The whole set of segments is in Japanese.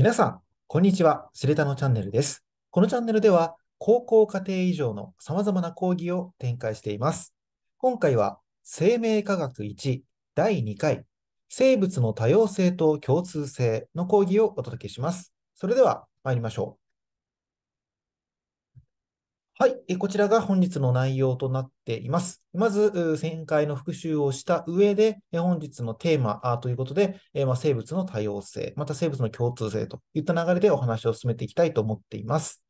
皆さん、こんにちは。スレたのチャンネルです。このチャンネルでは、高校家庭以上の様々な講義を展開しています。今回は、生命科学1第2回、生物の多様性と共通性の講義をお届けします。それでは参りましょう。はい、えこちらが本日の内容となっています。まず、前回の復習をした上で、本日のテーマということで、ま生物の多様性、また生物の共通性といった流れでお話を進めていきたいと思っています。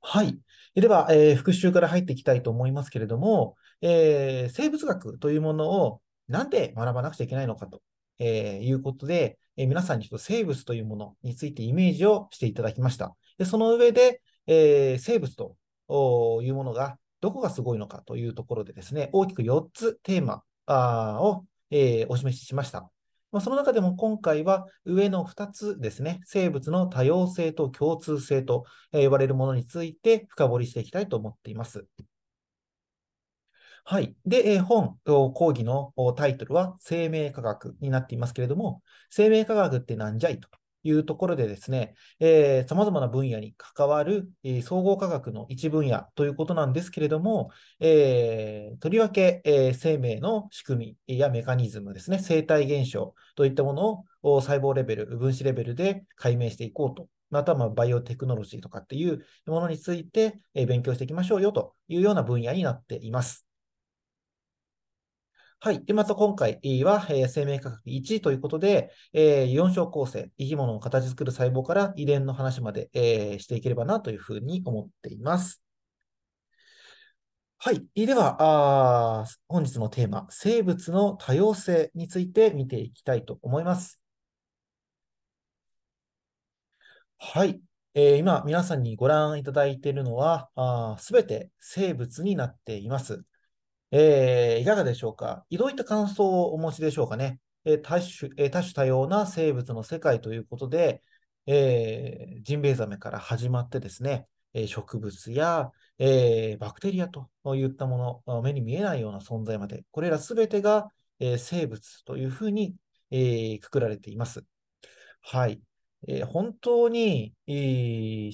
はい。では、え復習から入っていきたいと思いますけれども、え生物学というものをなんで学ばなくちゃいけないのかと、えいうことで、え皆さんにちょっと生物というものについてイメージをしていただきました。でその上で、えー、生物というものがどこがすごいのかというところでですね、大きく4つテーマを、えー、お示ししました。まあ、その中でも今回は上の2つですね、生物の多様性と共通性と呼ばれるものについて深掘りしていきたいと思っています。はい。で、え本、講義のタイトルは生命科学になっていますけれども、生命科学ってなんじゃいというところでですね、え様々な分野に関わる、えー、総合科学の一分野ということなんですけれども、えー、とりわけ、えー、生命の仕組みやメカニズムですね、生体現象といったものを細胞レベル、分子レベルで解明していこうと。またまバイオテクノロジーとかっていうものについて、え勉強していきましょうよというような分野になっています。はい。で、また今回は、えー、生命科学1ということで、えー、4章構成、生き物を形作る細胞から遺伝の話まで、えー、していければなというふうに思っています。はい。では、あ本日のテーマ、生物の多様性について見ていきたいと思います。はい。えー、今、皆さんにご覧いただいているのは、すべて生物になっています。えー、いかがでしょうかどういった感想をお持ちでしょうかね、えー、多種えー、多種多様な生物の世界ということで、えー、ジンベエザメから始まってですね、え植物や、えバクテリアといったもの、目に見えないような存在まで、これらすべてが、え生物というふうに、えくくられています。はい。え本当に、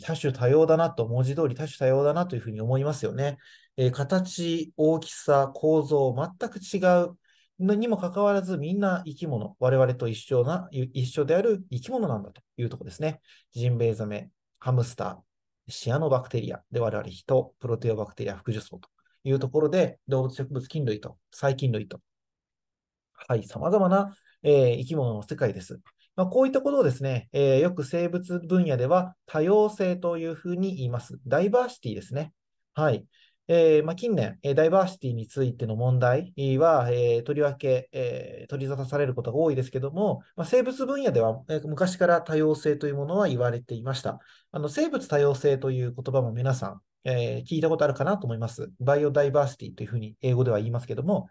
多種多様だなと、文字通り多種多様だなというふうに思いますよね。えー、形、大きさ、構造、全く違うのにもかかわらず、みんな生き物、我々と一緒な、一緒である生き物なんだというとこですね。ジンベエザメ、ハムスター、シアノバクテリア、で、我々人、プロテオバクテリア、副樹層というところで、動物、植物、菌類と、細菌類と、はい、様々な、えー、生き物の世界です。まあ、こういったことをですね、えー、よく生物分野では多様性というふうに言います。ダイバーシティですね。はい。えー、まあ、近年、ダイバーシティについての問題は、えー、とりわけ、えー、取り沙汰されることが多いですけども、まあ、生物分野では、え昔から多様性というものは言われていました。あの生物多様性という言葉も皆さん、え聞いたことあるかなと思います。バイオダイバーシティというふうに英語では言いますけども、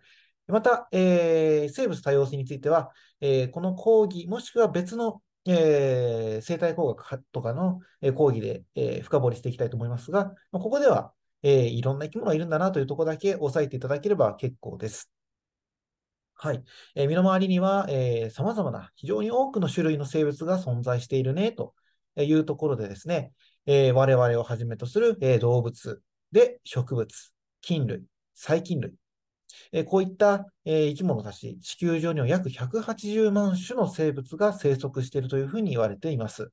また、え生物多様性については、えこの講義、もしくは別のえー、生態工学とかの講義で、えー、深掘りしていきたいと思いますが、ここでは、えー、いろんな生き物がいるんだなというところだけ押さえていただければ結構です。はい。えー、身の回りには、えー、様々な非常に多くの種類の生物が存在しているね、というところでですね、えー、我々をはじめとする、え動物で植物、菌類、細菌類、えこういった、え生き物たち、地球上には約180万種の生物が生息しているというふうに言われています。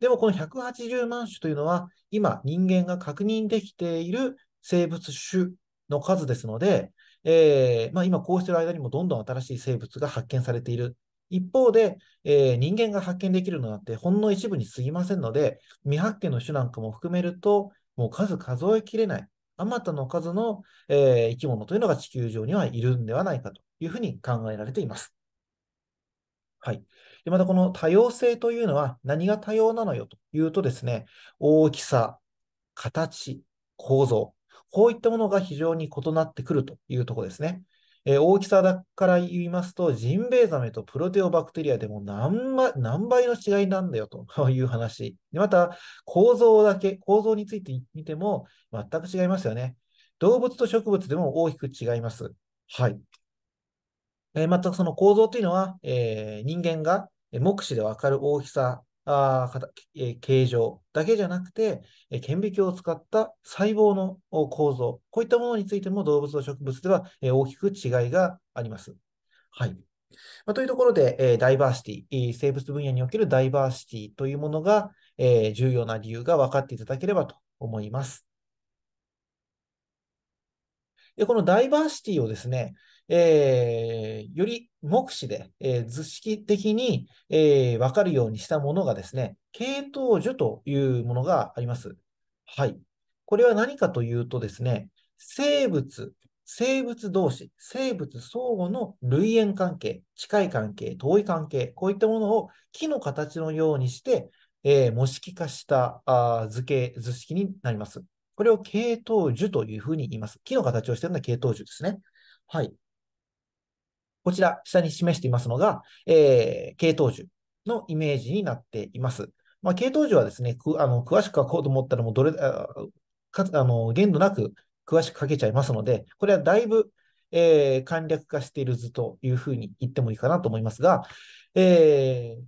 でもこの180万種というのは、今人間が確認できている生物種の数ですので、えー、まあ、今こうしている間にもどんどん新しい生物が発見されている。一方で、えー、人間が発見できるのなってほんの一部に過ぎませんので、未発見の種なんかも含めると、もう数数えきれない、あまたの数の、えー、生き物というのが地球上にはいるんではないかというふうに考えられています。はい。で、またこの多様性というのは何が多様なのよというとですね、大きさ、形、構造、こういったものが非常に異なってくるというところですね。えー、大きさだから言いますと、ジンベエザメとプロテオバクテリアでも何,、ま、何倍の違いなんだよという話。また、構造だけ、構造について見ても全く違いますよね。動物と植物でも大きく違います。はい。えー、またその構造というのは、えー、人間が目視でわかる大きさ、あ形状だけじゃなくて、え顕微鏡を使った細胞の構造、こういったものについても動物と植物では、え大きく違いがあります。はい。まあ、というところで、えダイバーシティ、生物分野におけるダイバーシティというものが、え重要な理由が分かっていただければと思います。でこのダイバーシティをですね、えー、より目視で、えー、図式的に、えー、分かるようにしたものがですね、系統樹というものがあります。はい。これは何かというとですね、生物、生物同士、生物相互の類縁関係、近い関係、遠い関係、こういったものを木の形のようにして、えー、模式化したあ図形、図式になります。これを系統樹というふうに言います。木の形をしているのは系統樹ですね。はい。こちら、下に示していますのが、えー、系統樹のイメージになっています。まあ、系統樹はですね、くあの詳しく書こうと思ったら、もうどれ、あかあの限度なく詳しく書けちゃいますので、これはだいぶ、えー、簡略化している図というふうに言ってもいいかなと思いますが、えー、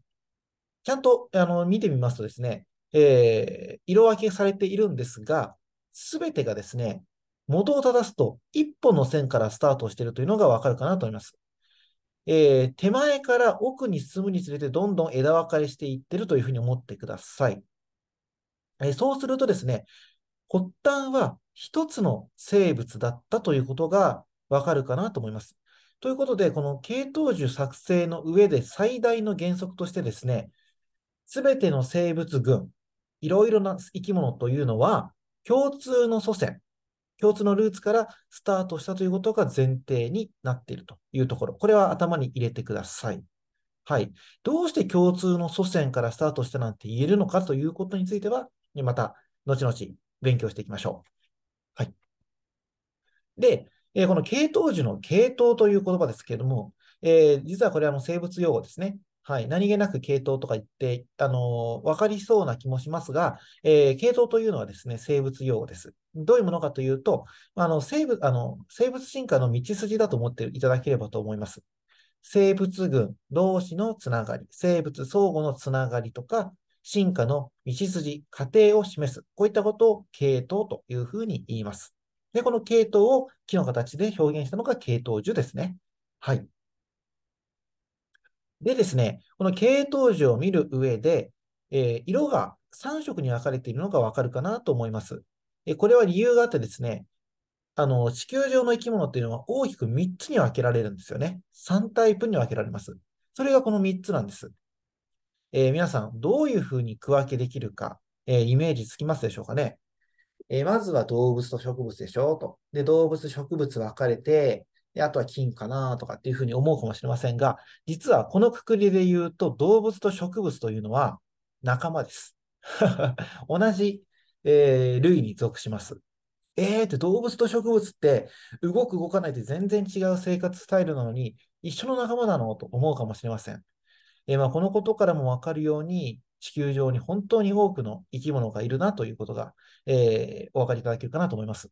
ちゃんとあの見てみますとですね、えー、色分けされているんですが、すべてがですね、元を正すと一本の線からスタートしているというのがわかるかなと思います。えー、手前から奥に進むにつれてどんどん枝分かれしていってるというふうに思ってください。えー、そうするとですね、発端は一つの生物だったということがわかるかなと思います。ということで、この系統樹作成の上で最大の原則としてですね、すべての生物群、いろいろな生き物というのは、共通の祖先、共通のルーツからスタートしたということが前提になっているというところ。これは頭に入れてください。はい。どうして共通の祖先からスタートしたなんて言えるのかということについては、また後々勉強していきましょう。はい。で、えこの系統樹の系統という言葉ですけれども、えー、実はこれはの生物用語ですね。はい、何気なく系統とか言って、あのー、分かりそうな気もしますが、えー、系統というのはですね、生物用語です。どういうものかというと、あの生物あの生物進化の道筋だと思っていただければと思います。生物群同士のつながり、生物相互のつながりとか、進化の道筋、過程を示す。こういったことを系統というふうに言います。で、この系統を木の形で表現したのが系統樹ですね。はい。でですね、この系統樹を見る上で、えー、色が3色に分かれているのがわかるかなと思います。えこれは理由があってですね、あの、地球上の生き物っていうのは大きく3つに分けられるんですよね。3タイプに分けられます。それがこの3つなんです。えー、皆さん、どういうふうに区分けできるか、えー、イメージつきますでしょうかね。えー、まずは動物と植物でしょと。で、動物、植物分かれて、であとは金かなとかっていうふうに思うかもしれませんが、実はこのくくりで言うと、動物と植物というのは仲間です。同じ、えー、類に属します。えーって動物と植物って動く動かないって全然違う生活スタイルなのに一緒の仲間なのと思うかもしれません。えー、まあ、このことからもわかるように地球上に本当に多くの生き物がいるなということが、えー、お分かりいただけるかなと思います。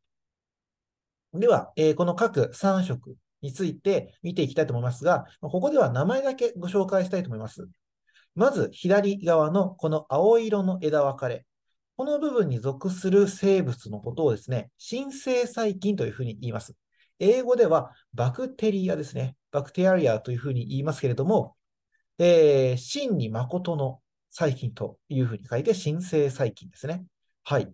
では、えー、この各3色について見ていきたいと思いますが、ここでは名前だけご紹介したいと思います。まず、左側のこの青色の枝分かれ。この部分に属する生物のことをですね、新生細菌というふうに言います。英語ではバクテリアですね。バクテリアというふうに言いますけれども、えー、真に誠の細菌というふうに書いて、新生細菌ですね。はい。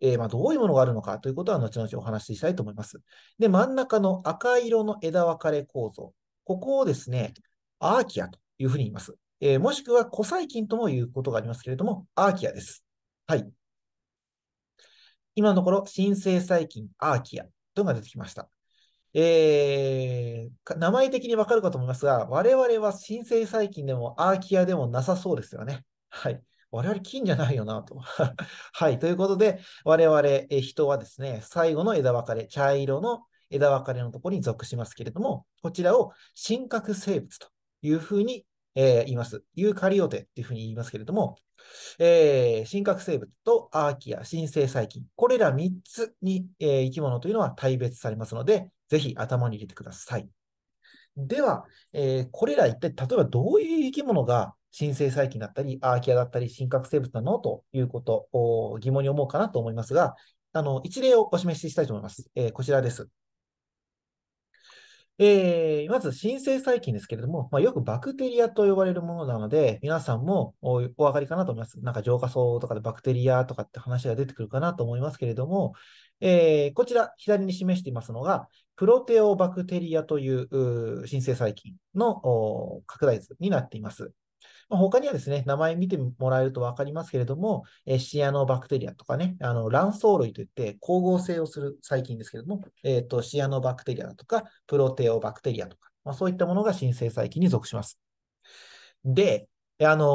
えー、まどういうものがあるのかということは後々お話ししたいと思います。で、真ん中の赤色の枝分かれ構造。ここをですね、アーキアというふうに言います。えー、もしくは古細菌とも言うことがありますけれども、アーキアです。はい。今のところ、新生細菌、アーキアというのが出てきました。えー、名前的にわかるかと思いますが、我々は新生細菌でもアーキアでもなさそうですよね。はい。我々金じゃないよなと。はい。ということで、我々、え人はですね、最後の枝分かれ、茶色の枝分かれのところに属しますけれども、こちらを真核生物というふうに、えー、言います。ユーカリオテというふうに言いますけれども、えー、真核生物とアーキア、新生細菌、これら3つに、えー、生き物というのは大別されますので、ぜひ頭に入れてください。では、えー、これら一体、例えばどういう生き物が新生細菌だったり、アーキアだったり、真核生物なのということを疑問に思うかなと思いますが、あの、一例をお示ししたいと思います。えー、こちらです。えー、まず、新生細菌ですけれども、まあ、よくバクテリアと呼ばれるものなので、皆さんもお分かりかなと思います。なんか浄化層とかでバクテリアとかって話が出てくるかなと思いますけれども、えー、こちら、左に示していますのが、プロテオバクテリアという新生細菌の拡大図になっています。他にはですね、名前見てもらえると分かりますけれども、えシアノバクテリアとかね、あの卵巣類といって光合成をする細菌ですけれども、えーと、シアノバクテリアだとか、プロテオバクテリアとか、まあ、そういったものが新生細菌に属します。で、あの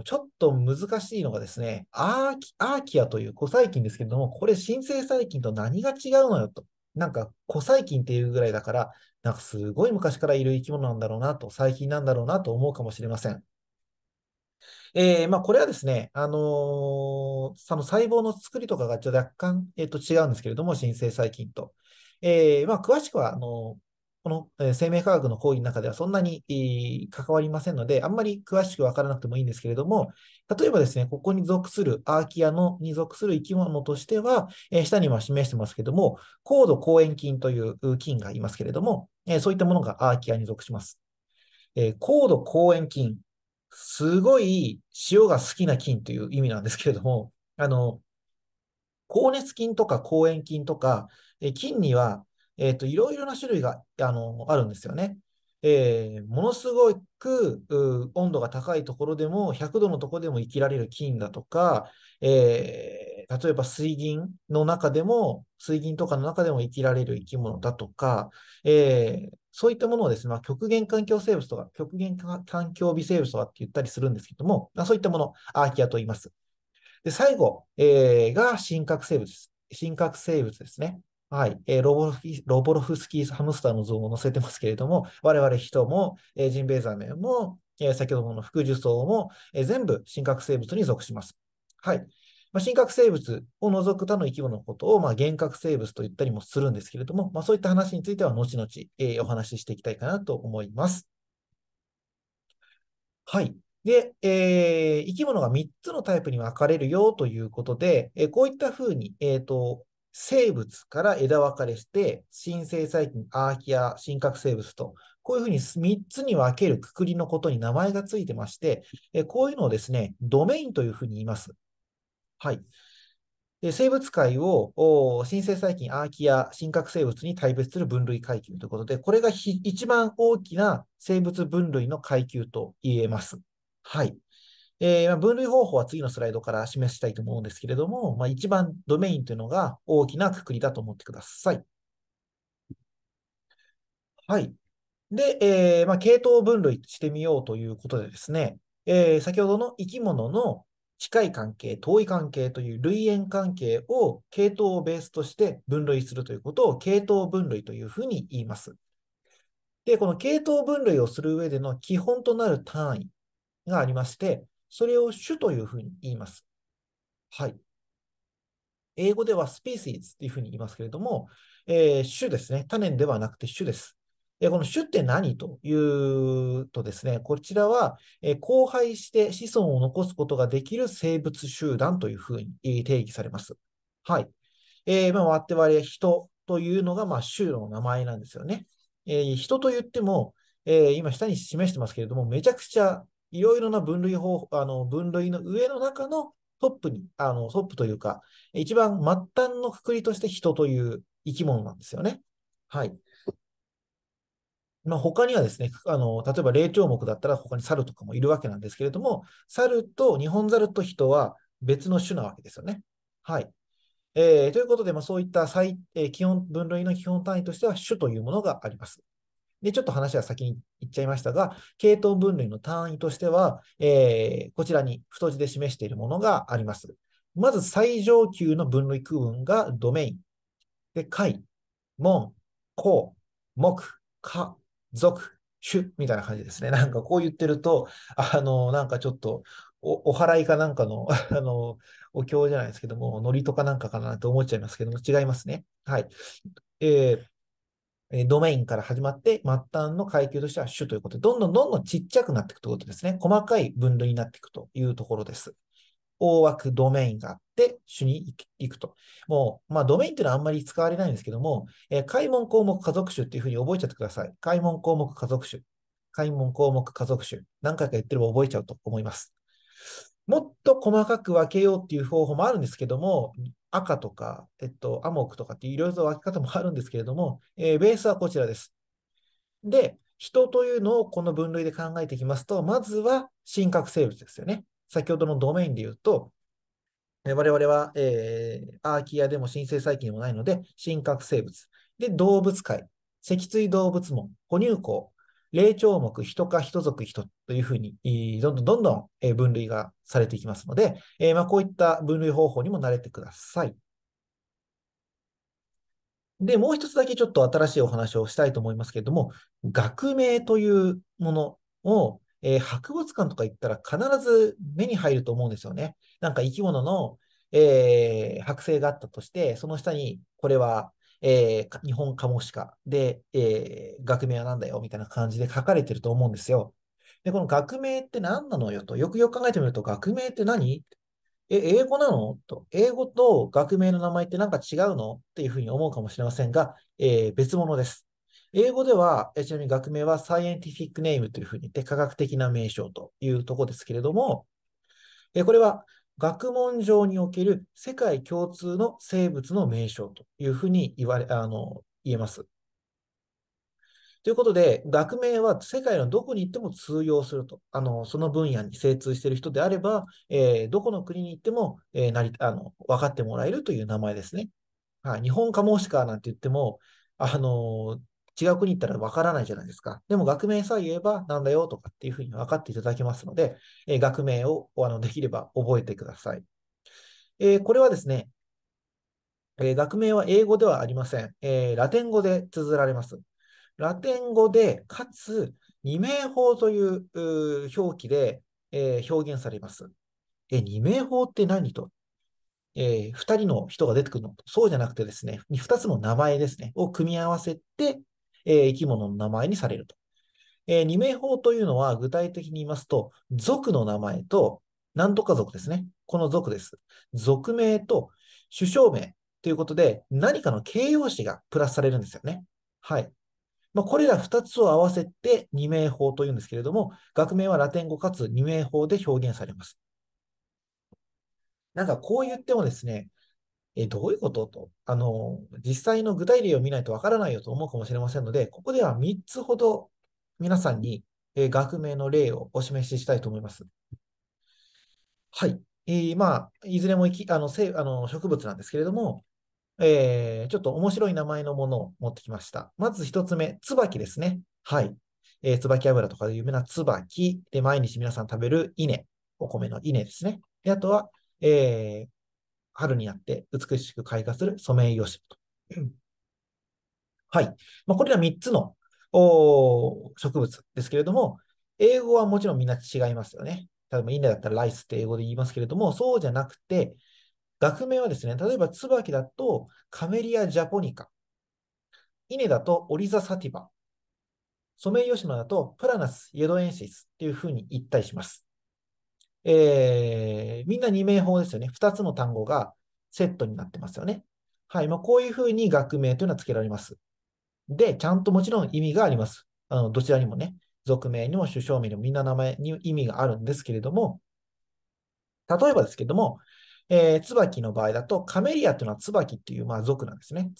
ー、ちょっと難しいのがですね、アーキアという古細菌ですけれども、これ新生細菌と何が違うのよとなんか古細菌っていうぐらいだから、なんかすごい昔からいる生き物なんだろうなと、細菌なんだろうなと思うかもしれません。えー、まあ、これはですね、あのー、その細胞の作りとかが若干、えー、と違うんですけれども、新生細菌と。えー、まあ、詳しくはあのこの、え生命科学の講義の中ではそんなに、関わりませんので、あんまり詳しくわからなくてもいいんですけれども、例えばですね、ここに属する、アーキアのに属する生き物としては、え下に今示してますけども、高度抗炎菌という菌がいますけれども、えそういったものがアーキアに属します。え高度抗炎菌、すごい塩が好きな菌という意味なんですけれども、あの、高熱菌とか抗炎菌とか、え菌にはえっ、ー、と、いろいろな種類が、あの、あるんですよね。えー、ものすごく温度が高いところでも、100度のところでも生きられる菌だとか、えー、例えば水銀の中でも、水銀とかの中でも生きられる生き物だとか、えー、そういったものをですね、まあ、極限環境生物とか、極限環境微生物とかって言ったりするんですけども、まあ、そういったもの、アーキアと言います。で、最後、えが真核生物です。真核生物ですね。はい、えー、ロボロフスロボロフスキーハムスターの像も載せてますけれども、我々人も、えー、ジンベエザメも、えー、先ほどの副樹層も、えー、全部真核生物に属します。はい。まあ、真核生物を除く他の生き物のことを、まあ、原核生物と言ったりもするんですけれども、まあ、そういった話については後々、えー、お話ししていきたいかなと思います。はい。で、えー、生き物が3つのタイプに分かれるよということで、えー、こういったふうに、えっ、ー、と、生物から枝分かれして、新生細菌、アーキア、真核生物と、こういうふうに3つに分けるくくりのことに名前がついてまして、こういうのをですね、ドメインというふうに言います。はい。で生物界を新生細菌、アーキア、真核生物に対別する分類階級ということで、これが一番大きな生物分類の階級と言えます。はい。えー、分類方法は次のスライドから示したいと思うんですけれども、まあ、一番ドメインというのが大きなくくりだと思ってください。はい。で、えー、まあ、系統分類してみようということでですね、えー、先ほどの生き物の近い関係、遠い関係という類縁関係を系統をベースとして分類するということを系統分類というふうに言います。で、この系統分類をする上での基本となる単位がありまして、それを種というふうに言います。はい。英語ではスピーシーズっていうふうに言いますけれども、えー、種ですね。種ではなくて種です。でこの種って何というとですね、こちらは、え交配して子孫を残すことができる生物集団というふうに定義されます。はい。えー、まあ、我々人というのが、まあ、種の名前なんですよね。えー、人と言っても、えー、今下に示してますけれども、めちゃくちゃいろいろな分類方法、あの、分類の上の中のトップに、あの、トップというか、一番末端のくくりとして人という生き物なんですよね。はい。まあ、他にはですね、あの、例えば霊長目だったら他に猿とかもいるわけなんですけれども、猿と、日本猿と人は別の種なわけですよね。はい。えー、ということで、まあ、そういった最、えー、基本、分類の基本単位としては種というものがあります。で、ちょっと話は先に言っちゃいましたが、系統分類の単位としては、えー、こちらに太字で示しているものがあります。まず最上級の分類区分がドメイン。で、解、門、項、目、家、属、種みたいな感じですね。なんかこう言ってると、あの、なんかちょっとお、お払いかなんかの、あの、お経じゃないですけども、ノリとかなんかかなと思っちゃいますけども、違いますね。はい。えー、ドメインから始まって、末端の階級としては主ということで、どんどんどんどんちっちゃくなっていくということですね。細かい分類になっていくというところです。大枠ドメインがあって、主に行くと。もう、まあ、ドメインというのはあんまり使われないんですけども、えー、開門項目家族種っていうふうに覚えちゃってください。開門項目家族種。開門項目家族種。何回か言ってれば覚えちゃうと思います。もっと細かく分けようっていう方法もあるんですけども、赤とか、えっと、アモークとかっていろいろと分け方もあるんですけれども、えー、ベースはこちらです。で、人というのをこの分類で考えていきますと、まずは真核生物ですよね。先ほどのドメインで言うと、我々は、えー、アーキアでも新生細菌でもないので、真核生物。で、動物界、脊椎動物門、哺乳綱、霊長目、人か人族人というふうに、どんどんどんどん分類がされていきますので、えー、まあこういった分類方法にも慣れてください。で、もう一つだけちょっと新しいお話をしたいと思いますけれども、学名というものを、えー、博物館とか行ったら必ず目に入ると思うんですよね。なんか生き物の、えー、剥製があったとして、その下にこれはえー、日本科モシカで、えー、学名は何だよみたいな感じで書かれてると思うんですよ。で、この学名って何なのよと、よくよく考えてみると、学名って何え、英語なのと、英語と学名の名前ってなんか違うのっていうふうに思うかもしれませんが、えー、別物です。英語では、ちなみに学名はサイエンティフィックネームというふうに言って、科学的な名称というところですけれども、えこれは学問上における世界共通の生物の名称というふうに言われ、あの、言えます。ということで、学名は世界のどこに行っても通用すると。あの、その分野に精通している人であれば、えー、どこの国に行っても、えー、なり、あの、分かってもらえるという名前ですね。はい。日本科モシカなんて言っても、あの、違う国行ったらわからないじゃないですか。でも学名さえ言えばなんだよとかっていうふうに分かっていただけますので、えー、学名をあのできれば覚えてください。えー、これはですね、えー、学名は英語ではありません、えラテン語で綴られます。ラテン語で、かつ二名法という表記で、え表現されます。え二名法って何とえー、2人の人が出てくるのと、そうじゃなくてですね、2つの名前ですね、を組み合わせて、え生き物の名前にされると。え二名法というのは具体的に言いますと、族の名前と、なんとか族ですね。この族です。族名と首相名ということで、何かの形容詞がプラスされるんですよね。はい。まあ、これら2つを合わせて二名法というんですけれども、学名はラテン語かつ二名法で表現されます。なんかこう言ってもですね、え、どういうことと。あの、実際の具体例を見ないとわからないよと思うかもしれませんので、ここでは3つほど皆さんに、え学名の例をお示ししたいと思います。はい。えー、まあ、いずれもあの生あの植物なんですけれども、えー、ちょっと面白い名前のものを持ってきました。まず1つ目、椿ですね。はい。えー、椿油とかで有名な椿で、毎日皆さん食べる稲、お米の稲ですね。であとは、えー、春になって美しく開花するソメイヨシノと。はい。まあ、これら3つの植物ですけれども、英語はもちろんみんな違いますよね。例えば、インドだったらライスって英語で言いますけれども、そうじゃなくて、学名はですね、例えば椿だとカメリア・ジャポニカ、稲だとオリザ・サティバ、ソメイヨシノだとプラナス・エドエンシスっていうふうに言ったりします。えー、みんな2名法ですよね。2つの単語がセットになってますよね。はい。まあ、こういうふうに学名というのは付けられます。で、ちゃんともちろん意味があります。あのどちらにもね、俗名にも首相名にもみんな名前に意味があるんですけれども、例えばですけども、えー、椿の場合だと、カメリアというのは椿っていう、まあ、族なんですね。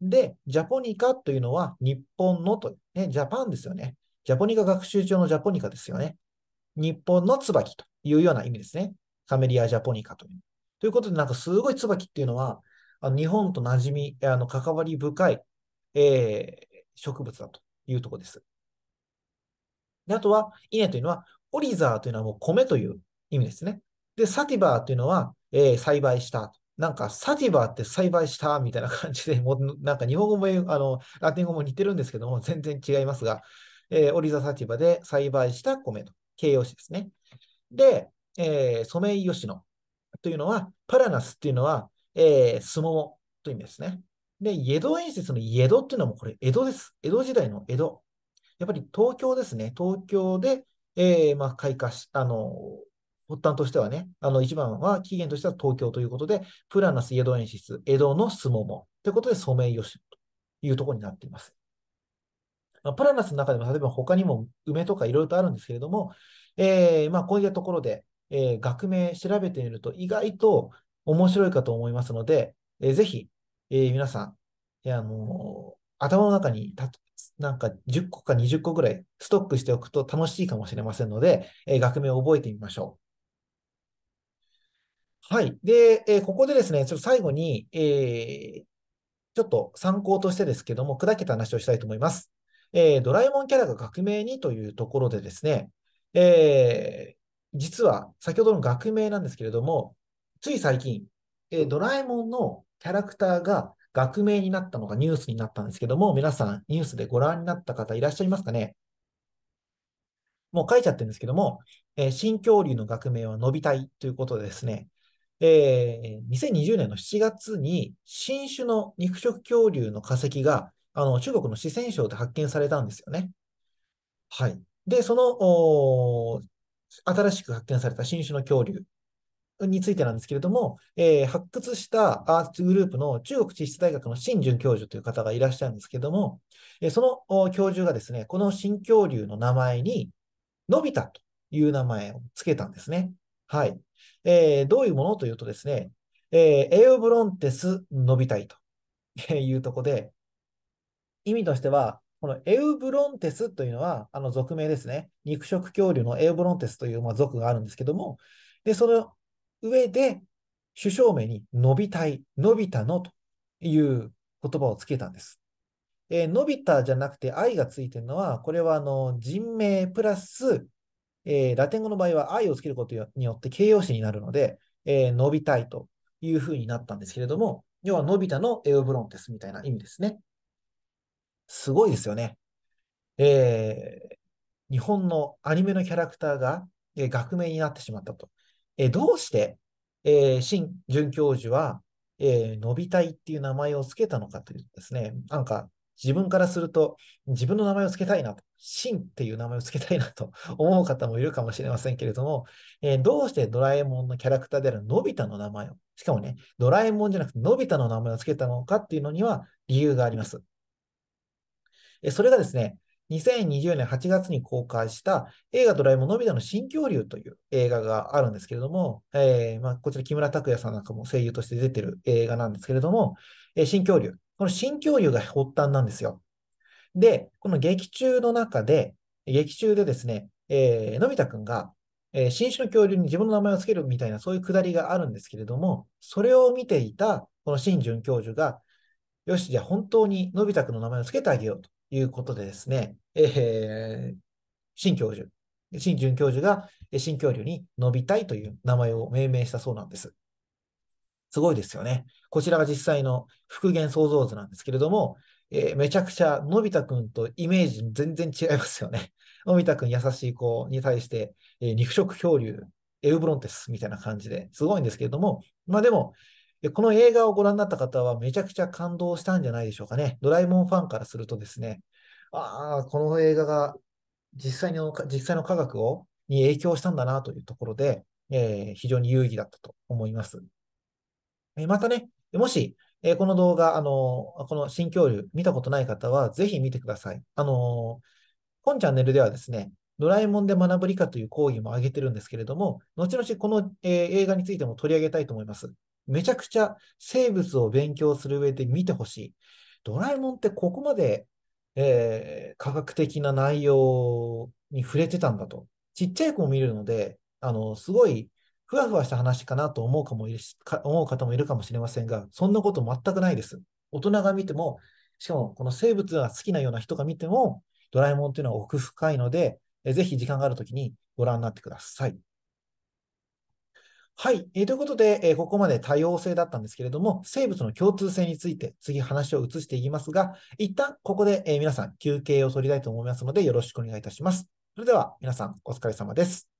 で、ジャポニカというのは日本のと、ね、ジャパンですよね。ジャポニカ学習中のジャポニカですよね。日本の椿というような意味ですね。カメリア・ジャポニカという。ということで、なんかすごい椿っていうのは、あの日本と馴染み、あの関わり深い、えー、植物だというところです。であとは、稲というのは、オリザーというのはもう米という意味ですね。で、サティバーというのは、えー、栽培したなんか、サティバーって栽培したみたいな感じで、もうなんか日本語もあのラテン語も似てるんですけども、全然違いますが、えー、オリザ・サティバで栽培した米と形容詞ですね。で、えー、ソメイヨシノというのは、パラナスっていうのは、えー、スモモという意味ですね。で、江戸演説の江戸っていうのもこれ、江戸です。江戸時代の江戸。やっぱり東京ですね。東京で、えー、まあ、開花し、あの、発端としてはね、あの、一番は起源としては東京ということで、プラナス江戸演出、江戸のスモモということで、ソメイヨシノというところになっています。まあ、プラナスの中でも、例えば他にも梅とかいろいろとあるんですけれども、えー、まあ、こういったところで、えー、学名調べてみると意外と面白いかと思いますので、えー、ぜひ、えー、皆さん、あの頭の中にた、なんか10個か20個ぐらいストックしておくと楽しいかもしれませんので、え学名を覚えてみましょう。はい。で、えここでですね、ちょっと最後に、えちょっと参考としてですけども、砕けた話をしたいと思います。えドラえもんキャラが学名にというところでですね、えー、実は先ほどの学名なんですけれども、つい最近、えー、ドラえもんのキャラクターが学名になったのがニュースになったんですけども、皆さんニュースでご覧になった方いらっしゃいますかねもう書いちゃってるんですけども、えー、新恐竜の学名は伸びたいということでですね、えー、2020年の7月に新種の肉食恐竜の化石があの中国の四川省で発見されたんですよね。はい。で、その、新しく発見された新種の恐竜についてなんですけれども、えー、発掘したアーツグループの中国地質大学の新淳教授という方がいらっしゃるんですけれども、えー、その教授がですね、この新恐竜の名前に、のび太という名前を付けたんですね。はい。えー、どういうものというとですね、えー、エウブロンテス・のびたいというとこで、意味としては、このエウブロンテスというのは、あの俗名ですね。肉食恐竜のエウブロンテスという、まあ、属があるんですけども、で、その上で、首相名に、伸びたい、伸びたのという言葉をつけたんです。えー、伸びたじゃなくて愛がついてるのは、これはあの人名プラス、えー、ラテン語の場合は愛をつけることによって形容詞になるので、えー、伸びたいというふうになったんですけれども、要は伸びたのエオブロンテスみたいな意味ですね。すごいですよね。えー、日本のアニメのキャラクターが、えー、学名になってしまったと。えー、どうして、えー、新准教授は、えー、のびいっていう名前を付けたのかというとですね、なんか自分からすると、自分の名前を付けたいなと、シンっていう名前を付けたいなと 思う方もいるかもしれませんけれども、えー、どうしてドラえもんのキャラクターであるのび太の名前を、しかもね、ドラえもんじゃなくてのび太の名前を付けたのかっていうのには理由があります。それがですね、2020年8月に公開した映画ドラえもんのび太の新恐竜という映画があるんですけれども、えー、まあ、こちら木村拓哉さんなんかも声優として出てる映画なんですけれども、えー、新恐竜。この新恐竜が発端なんですよ。で、この劇中の中で、劇中でですね、えー、のび太くんが、えー、新種の恐竜に自分の名前を付けるみたいなそういうくだりがあるんですけれども、それを見ていたこの新准教授が、よし、じゃあ本当にのび太くんの名前を付けてあげようと。いうことでですね、えー、新教授、新准教授が新恐竜に伸びたいという名前を命名したそうなんです。すごいですよね。こちらが実際の復元創造図なんですけれども、えー、めちゃくちゃのび太くんとイメージ全然違いますよね。のび太くん優しい子に対して、えー、肉食恐竜、エウブロンテスみたいな感じですごいんですけれども、まあでも、で、この映画をご覧になった方はめちゃくちゃ感動したんじゃないでしょうかね。ドラえもんファンからするとですね、ああ、この映画が実際の、実際の科学を、に影響したんだなというところで、えー、非常に有意義だったと思います。えー、またね、もし、えー、この動画、あのこの新恐竜見たことない方はぜひ見てください。あの本チャンネルではですね、ドラえもんで学ぶ理科という講義も挙げてるんですけれども、後々この、え映画についても取り上げたいと思います。めちゃくちゃ生物を勉強する上で見てほしい。ドラえもんってここまで、えー、科学的な内容に触れてたんだと。ちっちゃい子も見るので、あの、すごい、ふわふわした話かなと思うかもいる思う方もいるかもしれませんが、そんなこと全くないです。大人が見ても、しかもこの生物が好きなような人が見ても、ドラえもんっていうのは奥深いので、ぜひ時間があるときにご覧になってください。はい、えー、ということで、えー、ここまで多様性だったんですけれども、生物の共通性について次話を移していきますが、一旦ここで、え皆さん休憩を取りたいと思いますので、よろしくお願いいたします。それでは皆さんお疲れ様です。